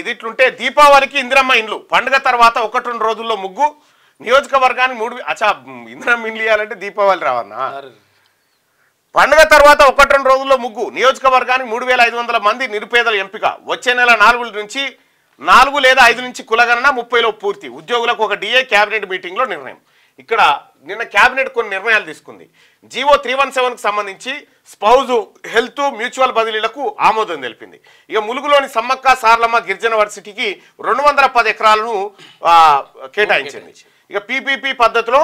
ఇది ఇట్లుంటే దీపావళికి ఇందిరమ్మ ఇండ్లు పండుగ తర్వాత ఒకటి రెండు రోజుల్లో ముగ్గు నియోజకవర్గానికి మూడు అచ్చా ఇందిరమ్మ ఇండ్లు ఇవ్వాలంటే దీపావళి రావన్నా పండుగ తర్వాత ఒకటి రెండు రోజుల్లో ముగ్గు నియోజకవర్గానికి మూడు వేల ఐదు వందల మంది నిరుపేదల ఎంపిక వచ్చే నెల నాలుగు నుంచి నాలుగు లేదా ఐదు నుంచి కులగణన ముప్పైలో పూర్తి ఉద్యోగులకు ఒక డిఏ కేబినెట్ మీటింగ్లో నిర్ణయం ఇక్కడ నిన్న క్యాబినెట్ కొన్ని నిర్ణయాలు తీసుకుంది జీవో త్రీ వన్ సెవెన్కి సంబంధించి స్పౌజు హెల్త్ మ్యూచువల్ బదిలీలకు ఆమోదం తెలిపింది ఇక ములుగులోని సమ్మక్క సార్లమ్మ గిరిజన వర్సిటీకి రెండు వందల పది ఎకరాలను కేటాయించింది ఇక పీపీపీ పద్ధతిలో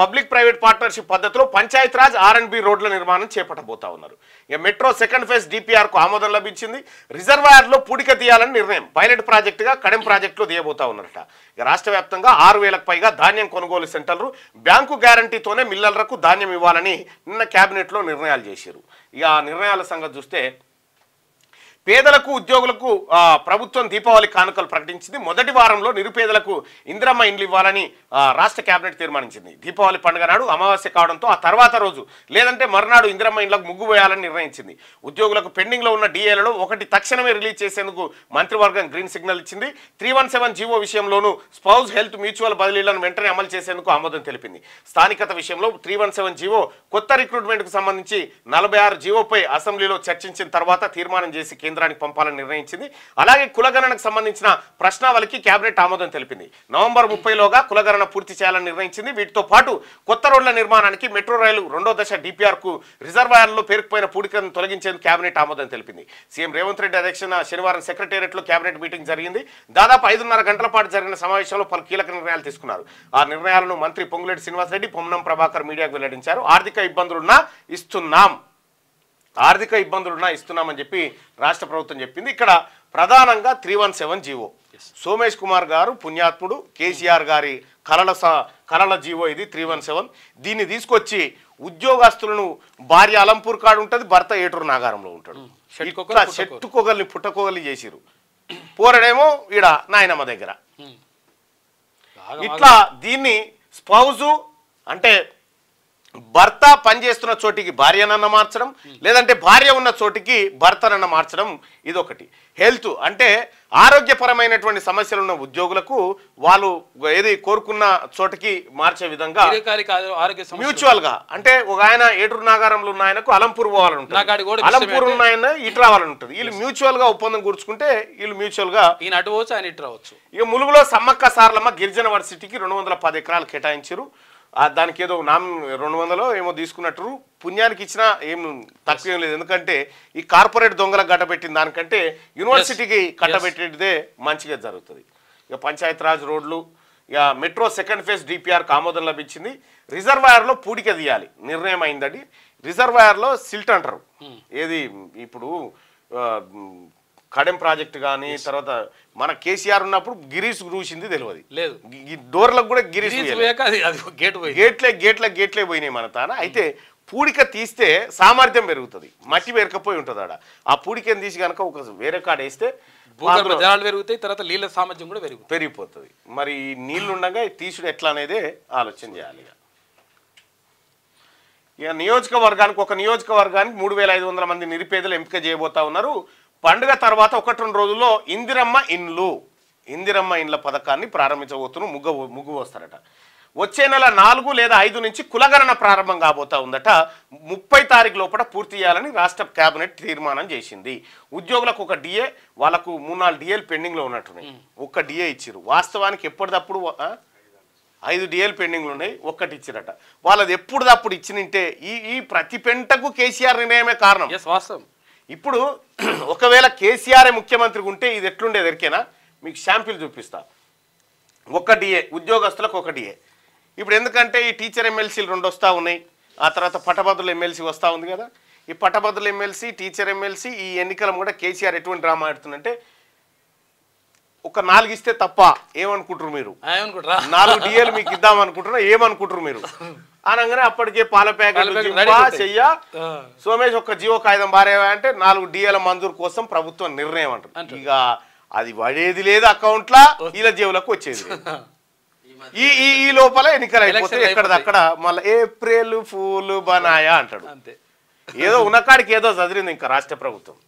పబ్లిక్ ప్రైవేట్ పార్ట్నర్షిప్ పద్ధతిలో పంచాయత్ పంచాయతీరాజ్ ఆర్ఎండ్బి రోడ్ల నిర్మాణం చేపట్టబోతా ఉన్నారు ఇక మెట్రో సెకండ్ ఫేజ్ డిపిఆర్కు ఆమోదం లభించింది రిజర్వాయర్లో పూడిక తీయాలని నిర్ణయం పైలట్ ప్రాజెక్టుగా కడెం ప్రాజెక్టులో తీయబోతా ఉన్నారట ఇక రాష్ట్ర వ్యాప్తంగా ఆరు వేలకు పైగా ధాన్యం కొనుగోలు సెంటర్లు బ్యాంకు గ్యారంటీతోనే మిల్లర్లకు ధాన్యం ఇవ్వాలని నిన్న కేబినెట్లో నిర్ణయాలు చేశారు ఇక ఆ నిర్ణయాల సంగతి చూస్తే పేదలకు ఉద్యోగులకు ప్రభుత్వం దీపావళి కానుకలు ప్రకటించింది మొదటి వారంలో నిరుపేదలకు ఇందిరమ్మ ఇండ్లు ఇవ్వాలని రాష్ట్ర కేబినెట్ తీర్మానించింది దీపావళి పండుగ నాడు అమావాస్య కావడంతో ఆ తర్వాత రోజు లేదంటే మరునాడు ఇందిరమ్మ ఇండ్లకు ముగ్గు నిర్ణయించింది ఉద్యోగులకు పెండింగ్లో ఉన్న డిఏలలో ఒకటి తక్షణమే రిలీజ్ చేసేందుకు మంత్రివర్గం గ్రీన్ సిగ్నల్ ఇచ్చింది త్రీ వన్ సెవెన్ జీవో విషయంలోనూ స్పౌజ్ హెల్త్ మ్యూచువల్ బదిలీలను వెంటనే అమలు చేసేందుకు ఆమోదం తెలిపింది స్థానికత విషయంలో త్రీ వన్ సెవెన్ జీవో కొత్త రిక్రూట్మెంట్కు సంబంధించి నలభై ఆరు జీవోపై అసెంబ్లీలో చర్చించిన తర్వాత తీర్మానం చేసి కేంద్ర కేంద్రానికి పంపాలని నిర్ణయించింది అలాగే కులగణనకు సంబంధించిన ప్రశ్నావళికి కేబినెట్ ఆమోదం తెలిపింది నవంబర్ ముప్పైలోగా కులగణన పూర్తి చేయాలని నిర్ణయించింది వీటితో పాటు కొత్త రోడ్ల నిర్మాణానికి మెట్రో రైలు రెండో దశ డిపిఆర్కు రిజర్వాయర్లో పేరుకుపోయిన పూడికను తొలగించేందుకు కేబినెట్ ఆమోదం తెలిపింది సీఎం రేవంత్ రెడ్డి అధ్యక్షన శనివారం సెక్రటేరియట్లో కేబినెట్ మీటింగ్ జరిగింది దాదాపు ఐదున్నర గంటల పాటు జరిగిన సమావేశంలో పలు కీలక నిర్ణయాలు తీసుకున్నారు ఆ నిర్ణయాలను మంత్రి పొంగులేటి శ్రీనివాసరెడ్డి పొమ్మనం ప్రభాకర్ మీడియాకు వెల్లడించారు ఆర్థిక ఇబ్బందులున్నా ఇస్తున్నాం ఆర్థిక ఇబ్బందులున్నా ఇస్తున్నామని చెప్పి రాష్ట్ర ప్రభుత్వం చెప్పింది ఇక్కడ ప్రధానంగా three one seven GO Somesh Kumar గారు పుణ్యాత్ముడు కేసీఆర్ గారి కళల కళల జీవో ఇది త్రీ వన్ సెవెన్ దీన్ని తీసుకొచ్చి ఉద్యోగస్తులను భార్య అలంపూర్ కాడు ఉంటుంది భర్త ఏటూరు నాగారంలో ఉంటాడు చెట్టు పుట్ట కొగల్ని చేసిరు పోరడేమో ఈడ నాయనమ్మ దగ్గర ఇట్లా దీన్ని స్పౌజు అంటే భర్త పనిచేస్తున్న చోటికి భార్యనన్న మార్చడం లేదంటే భార్య ఉన్న చోటికి భర్తనన్న మార్చడం ఇదొకటి హెల్త్ అంటే ఆరోగ్యపరమైనటువంటి సమస్యలు ఉన్న ఉద్యోగులకు వాళ్ళు ఏది కోరుకున్న చోటికి మార్చే విధంగా మ్యూచువల్ గా అంటే ఒక ఆయన ఏటూరు నాగారంలో ఉన్న ఆయనకు అలంపూర్ పోవాలంటుంది అలంపూర్ ఉన్న ఆయన ఇటు రావాలంటుంది వీళ్ళు మ్యూచువల్ గా ఒప్పందం కూర్చుకుంటే వీళ్ళు మ్యూచువల్ గా ఈయన అటు ఆయన ఇటు రావచ్చు ఇక ములుగులో సమ్మక్క సార్లమ్మ గిరిజన వర్సిటీకి రెండు వందల పది ఎకరాలు కేటాయించారు దానికి ఏదో నామ్ రెండు వందలో ఏమో తీసుకున్నట్టు పుణ్యానికి ఇచ్చినా ఏం తక్కువ లేదు ఎందుకంటే ఈ కార్పొరేట్ దొంగలకు గట్టబెట్టిన దానికంటే యూనివర్సిటీకి కట్టబెట్టేదే మంచిగా జరుగుతుంది ఇక పంచాయతీరాజ్ రోడ్లు ఇక మెట్రో సెకండ్ ఫేజ్ డిపిఆర్ ఆమోదం లభించింది రిజర్వాయర్లో పూడిక తీయాలి నిర్ణయం అయిందండి రిజర్వాయర్లో సిల్ట్ అంటారు hmm. ఏది ఇప్పుడు కడెం ప్రాజెక్ట్ కానీ తర్వాత మన కేసీఆర్ ఉన్నప్పుడు గిరీష్ రూసింది తెలియదు లేదు డోర్లకు కూడా గిరీష్ గేట్లే గేట్లే గేట్లే పోయినాయి మన తాన అయితే పూడిక తీస్తే సామర్థ్యం పెరుగుతుంది మట్టి పెరకపోయి ఉంటుంది ఆడ ఆ పూడికని తీసి కనుక ఒక వేరే కాడ వేస్తే జలాలు పెరుగుతాయి తర్వాత నీళ్ళ సామర్థ్యం కూడా పెరుగు పెరిగిపోతుంది మరి నీళ్లు ఉండగా తీసుడు ఎట్లా అనేది ఆలోచన చేయాలి ఇక నియోజకవర్గానికి ఒక నియోజకవర్గానికి మూడు వేల ఐదు వందల మంది నిరుపేదలు ఎంపిక చేయబోతా ఉన్నారు పండుగ తర్వాత ఒకటి రెండు రోజుల్లో ఇందిరమ్మ ఇండ్లు ఇందిరమ్మ ఇండ్ల పథకాన్ని ప్రారంభించబోతున్న ముగ్గు ముగ్గు వస్తారట వచ్చే నెల నాలుగు లేదా ఐదు నుంచి కులగణన ప్రారంభం కాబోతా ఉందట ముప్పై తారీఖు లోపల పూర్తి చేయాలని రాష్ట్ర కేబినెట్ తీర్మానం చేసింది ఉద్యోగులకు ఒక డిఏ వాళ్ళకు మూడు నాలుగు డిఏలు పెండింగ్లో ఉన్నట్టున్నాయి ఒక్క డిఏ ఇచ్చారు వాస్తవానికి ఎప్పటిదప్పుడు ఐదు డిఏలు పెండింగ్లు ఉన్నాయి ఒక్కటి ఇచ్చారట వాళ్ళది ఎప్పుడుదప్పుడు ఇచ్చినంటే ఈ ఈ ప్రతి పెంటకు కేసీఆర్ నిర్ణయమే కారణం వాస్తవం ఇప్పుడు ఒకవేళ కేసీఆర్ ముఖ్యమంత్రి ఉంటే ఇది ఎట్లుండే దొరికేనా మీకు శాంపిల్ చూపిస్తా ఒక డిఏ ఉద్యోగస్తులకు ఒక డిఏ ఇప్పుడు ఎందుకంటే ఈ టీచర్ ఎమ్మెల్సీలు రెండు వస్తూ ఉన్నాయి ఆ తర్వాత పట్టభద్రుల ఎమ్మెల్సీ వస్తూ ఉంది కదా ఈ పట్టభద్రుల ఎమ్మెల్సీ టీచర్ ఎమ్మెల్సీ ఈ ఎన్నికల కూడా కేసీఆర్ ఎటువంటి డ్రామా ఆడుతుందంటే ఒక నాలుగు ఇస్తే తప్ప ఏమనుకుంటారు మీరు నాలుగు డిఏలు మీకు ఇద్దాం అనుకుంటున్నా ఏమనుకుంటారు మీరు అనగానే అప్పటికే పాల ప్యాకెట్ చెయ్య సోమేష్ ఒక్క జీవో కాగితం బారేవా అంటే నాలుగు డిఎల మంజూరు కోసం ప్రభుత్వం నిర్ణయం అంటారు ఇక అది పడేది లేదు అకౌంట్లా ఇలా జీవులకు వచ్చేది ఈ ఈ ఈ లోపల ఎన్నికలు అయిపోతే అక్కడ మళ్ళీ ఏప్రిల్ ఫూల్ బనాయా అంటాడు ఏదో ఉన్నకాడికి ఏదో చదివింది ఇంకా రాష్ట్ర ప్రభుత్వం